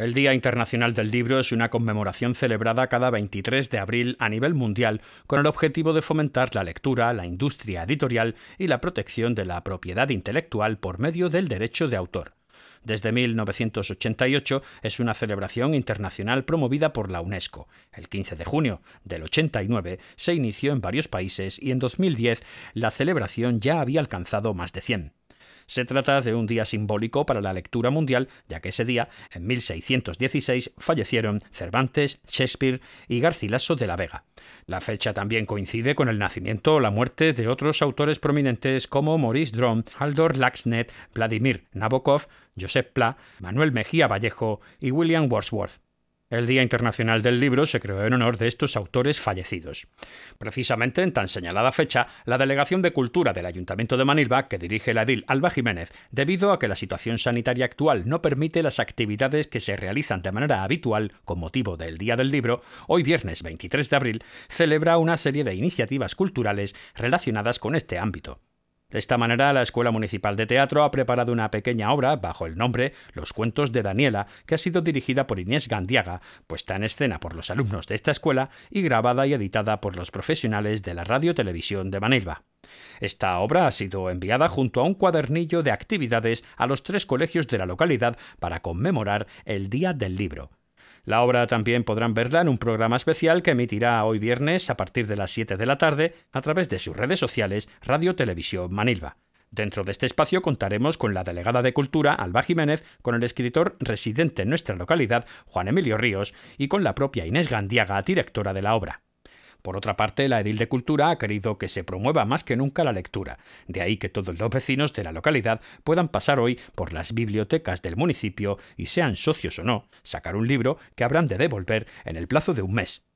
El Día Internacional del Libro es una conmemoración celebrada cada 23 de abril a nivel mundial con el objetivo de fomentar la lectura, la industria editorial y la protección de la propiedad intelectual por medio del derecho de autor. Desde 1988 es una celebración internacional promovida por la UNESCO. El 15 de junio del 89 se inició en varios países y en 2010 la celebración ya había alcanzado más de 100. Se trata de un día simbólico para la lectura mundial, ya que ese día, en 1616, fallecieron Cervantes, Shakespeare y Garcilaso de la Vega. La fecha también coincide con el nacimiento o la muerte de otros autores prominentes como Maurice Drom, Aldor Laxnet, Vladimir Nabokov, Josep Pla, Manuel Mejía Vallejo y William Wordsworth. El Día Internacional del Libro se creó en honor de estos autores fallecidos. Precisamente en tan señalada fecha, la Delegación de Cultura del Ayuntamiento de Manilva, que dirige la edil Alba Jiménez, debido a que la situación sanitaria actual no permite las actividades que se realizan de manera habitual con motivo del Día del Libro, hoy viernes 23 de abril celebra una serie de iniciativas culturales relacionadas con este ámbito. De esta manera, la Escuela Municipal de Teatro ha preparado una pequeña obra bajo el nombre Los cuentos de Daniela, que ha sido dirigida por Inés Gandiaga, puesta en escena por los alumnos de esta escuela y grabada y editada por los profesionales de la Radio Televisión de Manilva. Esta obra ha sido enviada junto a un cuadernillo de actividades a los tres colegios de la localidad para conmemorar el Día del Libro, la obra también podrán verla en un programa especial que emitirá hoy viernes a partir de las 7 de la tarde a través de sus redes sociales Radio Televisión Manilva. Dentro de este espacio contaremos con la delegada de Cultura, Alba Jiménez, con el escritor residente en nuestra localidad, Juan Emilio Ríos, y con la propia Inés Gandiaga, directora de la obra. Por otra parte, la edil de Cultura ha querido que se promueva más que nunca la lectura, de ahí que todos los vecinos de la localidad puedan pasar hoy por las bibliotecas del municipio y sean socios o no, sacar un libro que habrán de devolver en el plazo de un mes.